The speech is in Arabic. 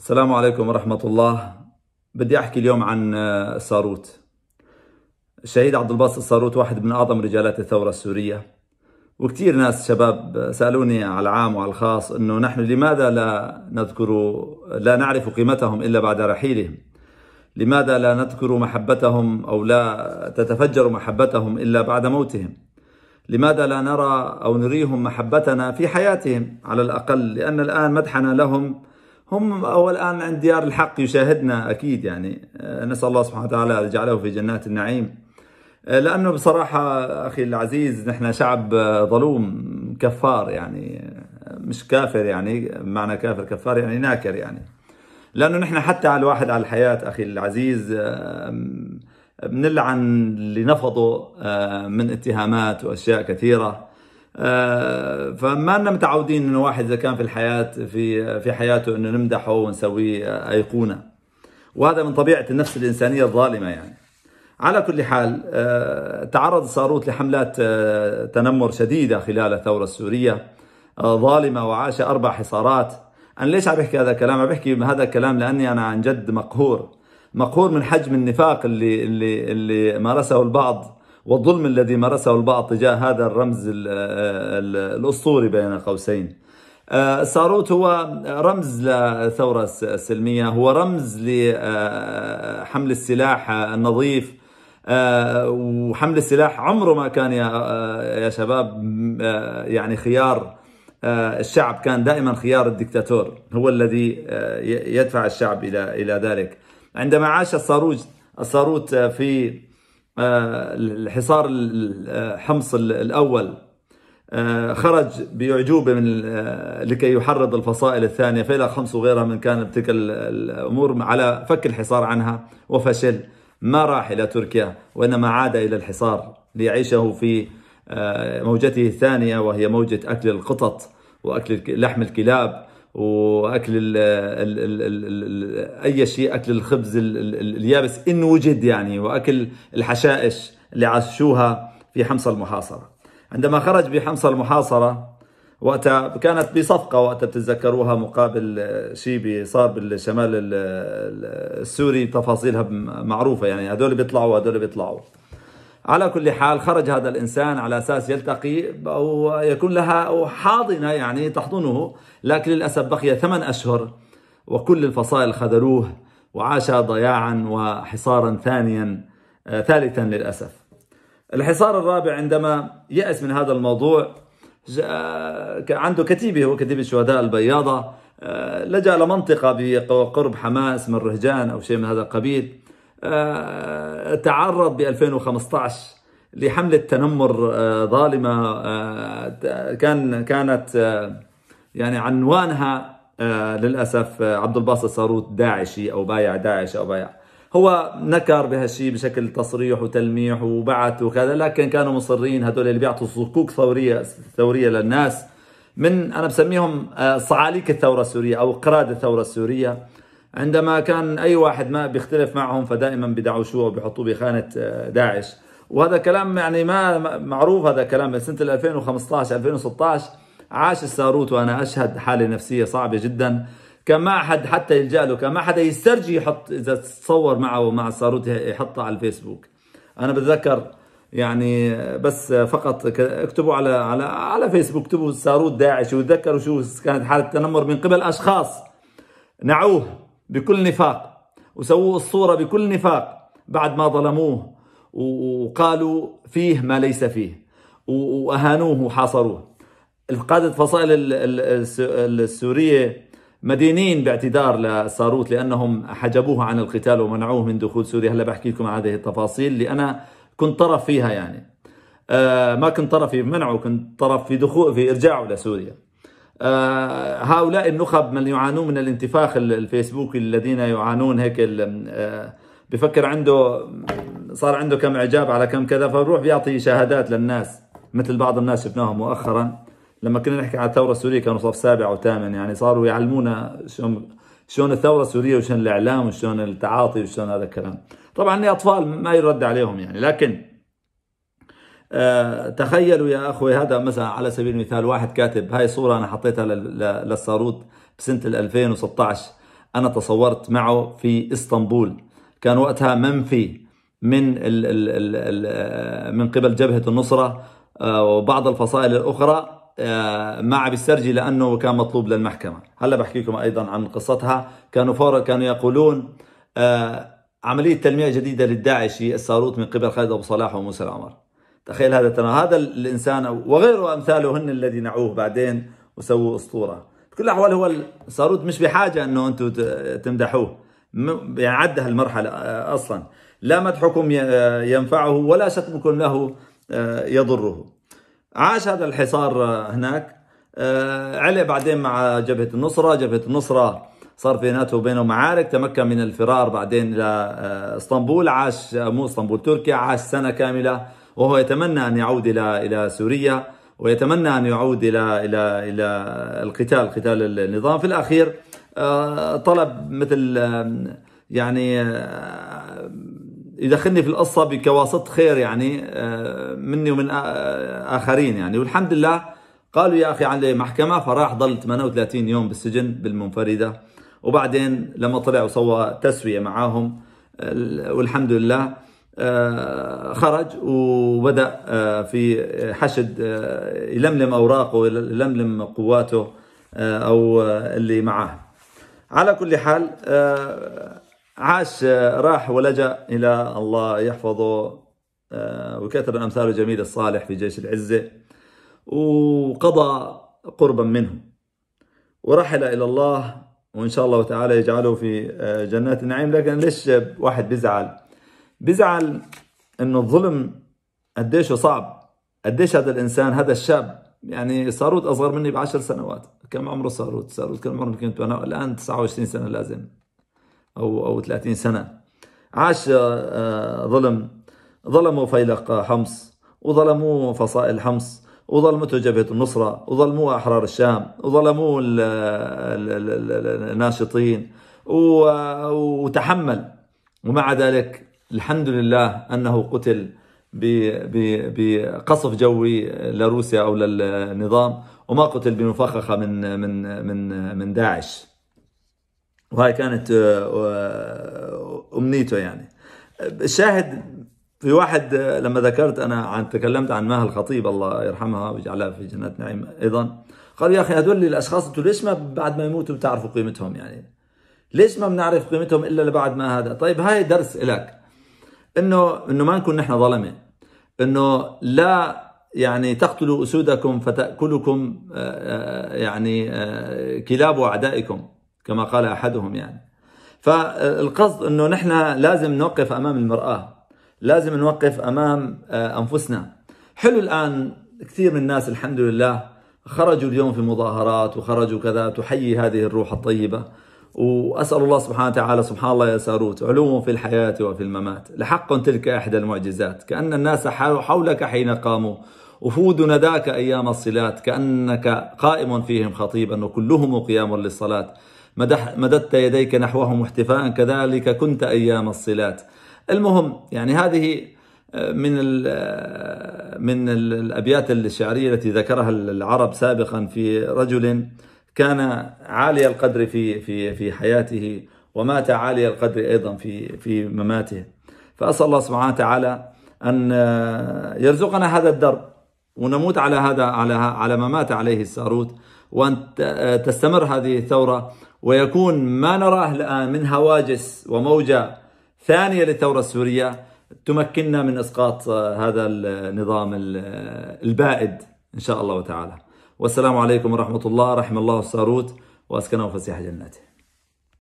السلام عليكم ورحمة الله بدي أحكي اليوم عن آه، الصاروت الشهيد عبد الباسط الصاروت واحد من أعظم رجالات الثورة السورية وكثير ناس شباب سألوني على العام وعلى الخاص أنه نحن لماذا لا نذكر لا نعرف قيمتهم إلا بعد رحيلهم لماذا لا نذكر محبتهم أو لا تتفجر محبتهم إلا بعد موتهم لماذا لا نرى أو نريهم محبتنا في حياتهم على الأقل لأن الآن مدحنا لهم هم هو الآن عند ديار الحق يشاهدنا أكيد يعني آه، نسأل الله سبحانه وتعالى أن يجعله في جنات النعيم آه، لأنه بصراحة أخي العزيز نحن شعب آه، ظلوم كفار يعني مش كافر يعني معنى كافر كفار يعني ناكر يعني لأنه نحن حتى على الواحد على الحياة أخي العزيز بنلعن اللي نفضوا من اتهامات وأشياء كثيرة آه، فما لنا متعودين انه واحد اذا كان في الحياه في في حياته انه نمدحه ونسويه آه، ايقونه وهذا من طبيعه النفس الانسانيه الظالمه يعني على كل حال آه، تعرض صاروت لحملات تنمر شديده خلال الثوره السوريه ظالمه وعاش اربع حصارات انا ليش عم بحكي هذا الكلام عم بحكي هذا الكلام لاني انا عن جد مقهور مقهور من حجم النفاق اللي اللي اللي مارسه البعض والظلم الذي مارسه البعض تجاه هذا الرمز الأسطوري بين قوسين آه، ساروت هو رمز للثورة السلمية هو رمز لحمل آه، السلاح النظيف آه، وحمل السلاح عمره ما كان يا شباب يعني خيار الشعب كان دائما خيار الدكتاتور هو الذي يدفع الشعب إلى إلى ذلك عندما عاش الصاروج الصاروت في آه، الحصار آه، حمص الأول آه، خرج بأعجوبة من لكي يحرض الفصائل الثانية فإلى خمس وغيرها من كان تلك الأمور على فك الحصار عنها وفشل ما راح إلى تركيا وإنما عاد إلى الحصار ليعيشه في موجته الثانية وهي موجة أكل القطط وأكل لحم الكلاب واكل ال ال ال الـ الـ اي شيء اكل الخبز الـ الـ اليابس ان وجد يعني واكل الحشائش اللي عشوها في حمص المحاصره عندما خرج بحمص المحاصره وقتها كانت بصفقه وقتها بتتذكروها مقابل شيء صار بالشمال السوري تفاصيلها معروفه يعني هذول بيطلعوا وهذول بيطلعوا على كل حال خرج هذا الإنسان على أساس يلتقي ويكون لها حاضنة يعني تحضنه لكن للأسف بقي ثمان أشهر وكل الفصائل خذلوه وعاش ضياعا وحصارا ثانيا آه، ثالثا للأسف الحصار الرابع عندما يأس من هذا الموضوع آه، عنده كتيبة هو كتيبة الشهداء البياضة آه، لجأ لمنطقة بقرب حماس من رهجان أو شيء من هذا القبيل آه، تعرض ب 2015 لحملة تنمر آه، ظالمة آه، كان كانت يعني عنوانها للأسف عبد الباسط صاروت داعشي أو بايع داعش أو بايع هو نكر بهالشيء بشكل تصريح وتلميح وبعث وكذا لكن كانوا مصرين هذول اللي بيعطوا صكوك ثورية ثورية للناس من أنا بسميهم صعاليك الثورة السورية أو قراد الثورة السورية عندما كان أي واحد ما بيختلف معهم فدائما بدعوا شيوعه وبيحطوه بخانة آه، داعش وهذا كلام يعني ما معروف هذا كلام سنة 2015 2016 عاش الساروت وأنا أشهد حالة نفسية صعبة جدا كان ما حد حتى يلجأ له كان ما حدا يسترجي يحط إذا تصور معه ومع الساروت يحطها على الفيسبوك أنا بتذكر يعني بس فقط اكتبوا على على على فيسبوك اكتبوا ساروت داعش وتذكروا شو كانت حاله تنمر من قبل اشخاص نعوه بكل نفاق وسووا الصورة بكل نفاق بعد ما ظلموه وقالوا فيه ما ليس فيه وأهانوه وحاصروه القادة فصائل السورية مدينين باعتذار لساروت لأنهم حجبوه عن القتال ومنعوه من دخول سوريا هلا بحكي لكم عن هذه التفاصيل اللي أنا كنت طرف فيها يعني آه، ما كنت طرف في منعه كنت طرف في دخول في إرجاعه لسوريا آه، هؤلاء النخب من يعانون من الانتفاخ الفيسبوكي الذين يعانون هيك آه، بفكر عنده صار عنده كم اعجاب على كم كذا فبروح بيعطي شهادات للناس مثل بعض الناس شفناهم مؤخرا لما كنا نحكي عن الثوره السوريه كانوا صف سابع وثامن يعني صاروا يعلمونا شلون شلون الثوره السوريه وشلون الاعلام وشلون التعاطي وشلون هذا الكلام طبعا اطفال ما يرد عليهم يعني لكن آه، تخيلوا يا اخوي هذا مثلا على سبيل المثال واحد كاتب هاي صوره انا حطيتها للصاروت بسنه 2016 انا تصورت معه في اسطنبول كان وقتها منفي من الـ الـ الـ آه، من قبل جبهه النصره آه، وبعض الفصائل الاخرى ما عم يسترجي لانه كان مطلوب للمحكمه هلا بحكي لكم ايضا عن قصتها كانوا فورا كانوا يقولون عمليه تلميع جديده للداعشي الصاروت من قبل خالد ابو صلاح وموسى العمر تخيل هذا ترى هذا الانسان وغيره امثاله هن الذي نعوه بعدين وسووا اسطوره بكل الاحوال هو الصاروت مش بحاجه انه انتم تمدحوه يعني عدى هالمرحله آه، اصلا لا مدحكم آه، ينفعه ولا شتمكم له آه، يضره عاش هذا الحصار هناك علي بعدين مع جبهة النصرة جبهة النصرة صار بيناته وبينه معارك تمكن من الفرار بعدين إلى اسطنبول عاش مو اسطنبول تركيا عاش سنة كاملة وهو يتمنى أن يعود إلى إلى سوريا ويتمنى أن يعود إلى إلى إلى القتال قتال النظام في الأخير آه، طلب مثل آه، يعني آه، يدخلني في القصة بكواسط خير يعني مني ومن آخرين يعني والحمد لله قالوا يا أخي عندي محكمة فراح ضل 38 يوم بالسجن بالمنفردة وبعدين لما طلع وسوى تسوية معاهم والحمد لله آه، خرج وبدأ آه، في حشد آه، يلملم أوراقه يلملم قواته أو اللي معاه على كل حال عاش راح ولجأ إلى الله يحفظه وكثر الامثال أمثاله جميل الصالح في جيش العزة وقضى قربا منه ورحل إلى الله وإن شاء الله تعالى يجعله في جنات النعيم لكن ليش واحد بيزعل بزعل انه الظلم قديش صعب قديش هذا الانسان هذا الشاب يعني صاروت اصغر مني بعشر سنوات كم عمره صاروت صاروت كم عمره كنت انا الان 29 سنه لازم او او 30 سنه عاش آه، ظلم ظلموا فيلق حمص وظلموا فصائل حمص وظلمته جبهة النصرة وظلموا أحرار الشام وظلموا الناشطين وتحمل ومع ذلك الحمد لله أنه قتل بقصف جوي لروسيا أو للنظام وما قتل بمفخخة من من من من داعش وهي كانت آه، آه، أمنيته يعني الشاهد في واحد آه، لما ذكرت أنا عن تكلمت عن مها الخطيب الله يرحمها ويجعلها في جنات نعيم أيضا قال يا أخي هذول الأشخاص أنتوا ليش ما بعد ما يموتوا بتعرفوا قيمتهم يعني ليش ما بنعرف قيمتهم إلا بعد ما هذا طيب هاي درس إلك انه انه ما نكون نحن ظلمه انه لا يعني تقتلوا اسودكم فتاكلكم آه، آه، يعني آه، كلاب اعدائكم كما قال احدهم يعني فالقصد انه نحن لازم نوقف امام المراه لازم نوقف امام انفسنا حلو الان كثير من الناس الحمد لله خرجوا اليوم في مظاهرات وخرجوا كذا تحيي هذه الروح الطيبه وأسأل الله سبحانه وتعالى سبحان الله يا ساروت علوم في الحياة وفي الممات لحق تلك إحدى المعجزات كأن الناس حولك حين قاموا وفود نداك أيام الصلات كأنك قائم فيهم خطيبا وكلهم قيام للصلاة مددت يديك نحوهم احتفاء كذلك كنت أيام الصلات المهم يعني هذه آه، من آه، من الابيات الشعريه التي ذكرها العرب سابقا في رجل كان عالي القدر في في في حياته ومات عالي القدر ايضا في في مماته فاسال الله سبحانه وتعالى ان آه، يرزقنا هذا الدرب ونموت على هذا على على ما مات عليه الساروت وان آه، تستمر هذه الثوره ويكون ما نراه الان من هواجس وموجه ثانيه للثوره السوريه تمكننا من اسقاط آه، هذا النظام البائد ان شاء الله تعالى والسلام عليكم ورحمة الله رحم الله الساروت وأسكنه فسيح جناته